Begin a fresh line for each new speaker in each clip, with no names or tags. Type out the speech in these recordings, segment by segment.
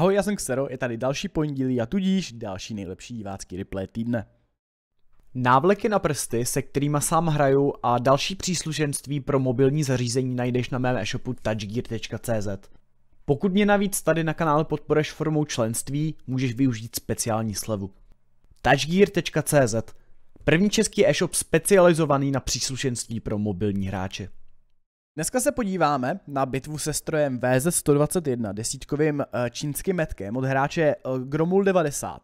Ahoj, já jsem Xero, je tady další pondělí a tudíž další nejlepší divácký replay týdne. Návleky na prsty, se kterými sám hraju a další příslušenství pro mobilní zařízení najdeš na mém e-shopu touchgear.cz. Pokud mě navíc tady na kanále podporeš formou členství, můžeš využít speciální slevu. touchgear.cz První český e-shop specializovaný na příslušenství pro mobilní hráče. Dneska se podíváme na bitvu se strojem VZ-121 desítkovým eh, čínským metkem od hráče eh, Gromul 90.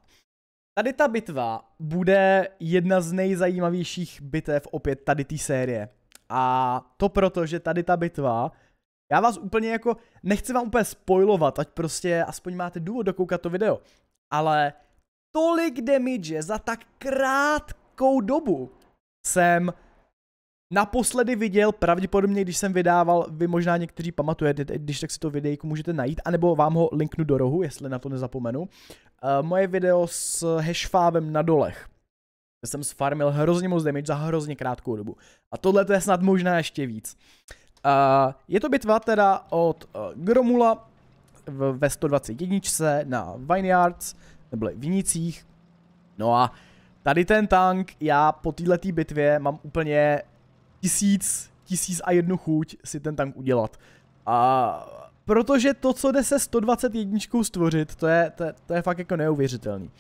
Tady ta bitva bude jedna z nejzajímavějších bitev opět tady té série. A to proto, že tady ta bitva, já vás úplně jako, nechci vám úplně spoilovat, ať prostě aspoň máte důvod dokoukat to video, ale tolik damage za tak krátkou dobu jsem naposledy viděl, pravděpodobně, když jsem vydával, vy možná někteří pamatujete, když tak si to videjku můžete najít, anebo vám ho linknu do rohu, jestli na to nezapomenu. Uh, moje video s hashfávem na dolech. Jsem sfarmil hrozně moc damage za hrozně krátkou dobu. A tohle to je snad možná ještě víc. Uh, je to bitva teda od uh, Gromula v, ve 121 na Vineyards, nebo Vinicích. No a tady ten tank já po této bitvě mám úplně tisíc, tisíc a jednu chuť si ten tank udělat. A protože to, co jde se 121 stvořit, to je, to, to je fakt jako neuvěřitelný.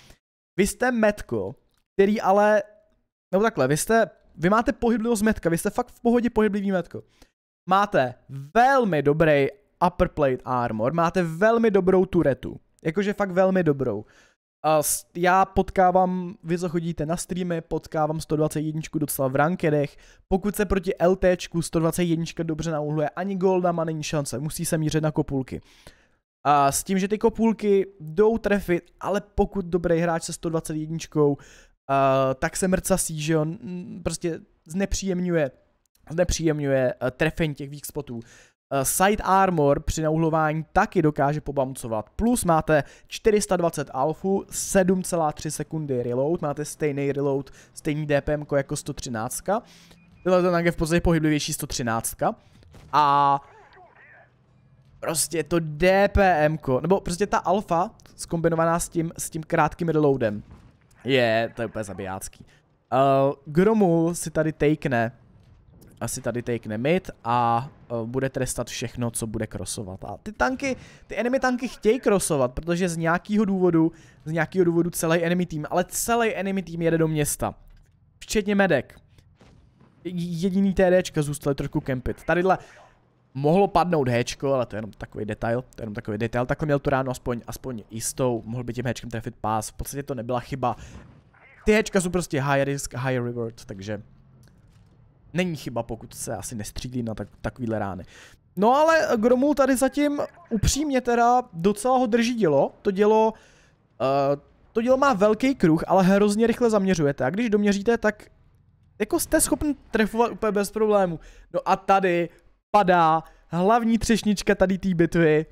Vy jste metko, který ale, nebo takhle, vy jste, vy máte pohyblivost metka, vy jste fakt v pohodě pohyblivý metko. Máte velmi dobrý upper plate armor, máte velmi dobrou turetu. Jakože fakt velmi dobrou. A já potkávám, vy co chodíte na streamy, potkávám 121 docela v rankedech. Pokud se proti LT 121 dobře nauhluje ani goldama, není šance, musí se mířit na kopulky. A s tím, že ty kopulky jdou trefit, ale pokud dobrý hráč se 121, uh, tak se mrcasí, že on prostě znepříjemňuje znepříjemňuje trefení těch weak spotů. Eh, Side Armor při nauhlování taky dokáže pobamcovat. Plus máte 420 alfu, 7,3 sekundy reload, máte stejný reload, stejný DPM jako 113. Tohle ten je v podstatě pohyblivější 113. A prostě to DPM, nebo prostě ta alfa skombinovaná s tím, s tím krátkým reloadem je, to je úplně zabijácký. Uh, Gromul si tady takne asi tady take mid a uh, bude trestat všechno, co bude krosovat. A ty tanky, ty enemy tanky chtějí krosovat, protože z nějakého důvodu, z nějakého důvodu celý enemy tým, ale celý enemy tým jede do města. Včetně medek. Jediný TDčka zůstaly trošku kempit. Tadyhle mohlo padnout Hčko, ale to je jenom takový detail, to je jenom takový detail, takhle měl tu ráno aspoň, aspoň jistou, mohl by tím Hčkem trefit pás, v podstatě to nebyla chyba. Ty Hčka jsou prostě high risk, high reward, takže není chyba, pokud se asi nestřílí na tak, takovýhle rány. No ale Gromul tady zatím upřímně teda docela ho drží dělo. To dělo, uh, to dělo má velký kruh, ale hrozně rychle zaměřujete. A když doměříte, tak jako jste schopni trefovat úplně bez problému. No a tady padá hlavní třešnička tady té bitvy.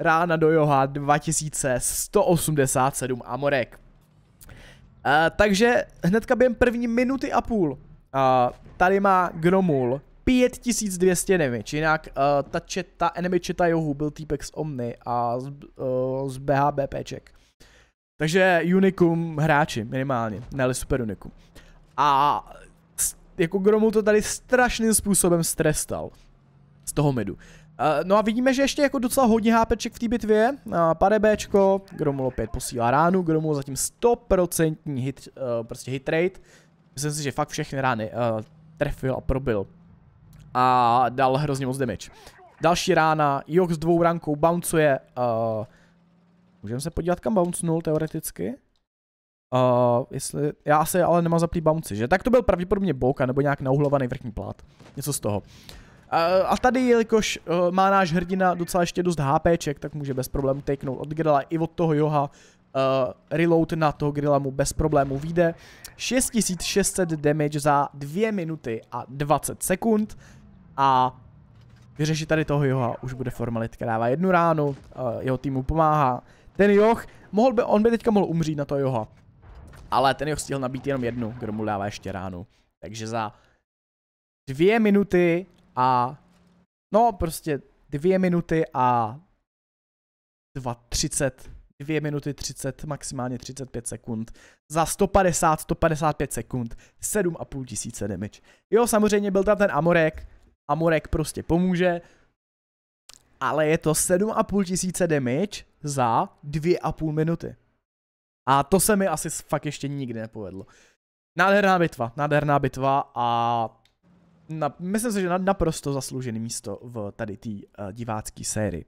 Rána do Joha 2187 Amorek. Uh, takže hnedka během první minuty a půl uh, tady má Gromul 5200 damage, jinak uh, ta četa, enemy četa Johu byl týpek z Omni a z, uh, z BHBPček. Takže Unicum hráči minimálně, ne Super Unicum. A jako Gromul to tady strašným způsobem strestal z toho midu. Uh, no a vidíme, že ještě jako docela hodně HPček v té bitvě. Uh, pade Bčko, Gromul opět posílá ránu, Gromul zatím 100% hit, uh, prostě hit rate. Myslím si, že fakt všechny rány, uh, trefil a probil. A dal hrozně moc damage. Další rána, Jok s dvou rankou bouncuje. Uh, Můžeme se podívat, kam bouncenul teoreticky? Uh, jestli, já se ale nemám zaplý bounce, že? Tak to byl pravděpodobně boka nebo nějak nauhlovaný vrchní plát. Něco z toho. Uh, a tady, jelikož uh, má náš hrdina docela ještě dost HPček, tak může bez problémů takenout od Grela i od toho Joha, Eh, reload na toho grilla mu bez problému vyjde. 6600 damage za 2 minuty a 20 sekund a vyřešit tady toho Joha už bude která Dává jednu ránu, uh, jeho týmu pomáhá. Ten Joch, mohl by, on by teďka mohl umřít na toho Joha. Ale ten Joch stihl nabít jenom jednu, kdo mu dává ještě ránu. Takže za dvě minuty a... No prostě dvě minuty a... 2.30 2 minuty 30, maximálně 35 sekund. Za 150, 155 sekund, 7,5 tisíce damage. Jo, samozřejmě byl tam ten Amorek, Amorek prostě pomůže, ale je to 7,5 tisíce damage za 2,5 minuty. A to se mi asi fakt ještě nikdy nepovedlo. Nádherná bitva, nádherná bitva a na, myslím si, že naprosto zasloužený místo v tady té uh, divácké sérii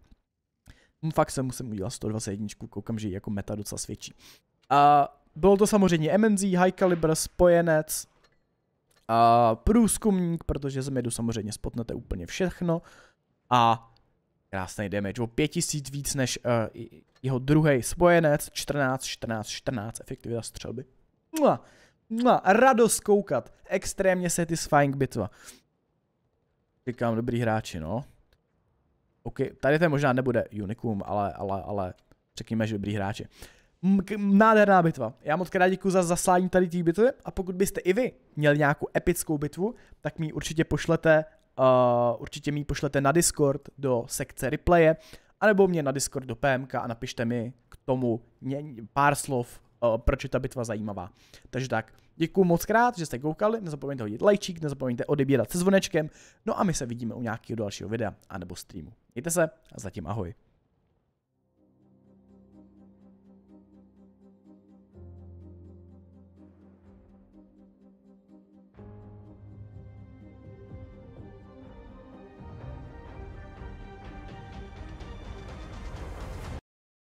fakt se musím udělat 121, koukám, že jako meta docela svědčí. A bylo to samozřejmě MNZ, High Caliber, Spojenec, a průzkumník, protože z medu samozřejmě spotnete úplně všechno. A krásný damage, o 5000 víc než uh, jeho druhý spojenec, 14, 14, 14, efektivita střelby. Mua, mua, radost koukat, extrémně satisfying bitva. Říkám, dobrý hráči, no. OK, tady to možná nebude Unicum, ale, ale, ale řekněme, že dobrý hráči. Nádherná bitva. Já moc krát děkuji za zaslání tady té bitvy a pokud byste i vy měli nějakou epickou bitvu, tak mi určitě pošlete, uh, určitě mi pošlete na Discord do sekce replaye, anebo mě na Discord do PMK a napište mi k tomu pár slov, proč je ta bitva zajímavá. Takže tak, děkuji moc krát, že jste koukali, nezapomeňte hodit lajčík, nezapomeňte odebírat se zvonečkem, no a my se vidíme u nějakého dalšího videa anebo streamu. Mějte se a zatím ahoj.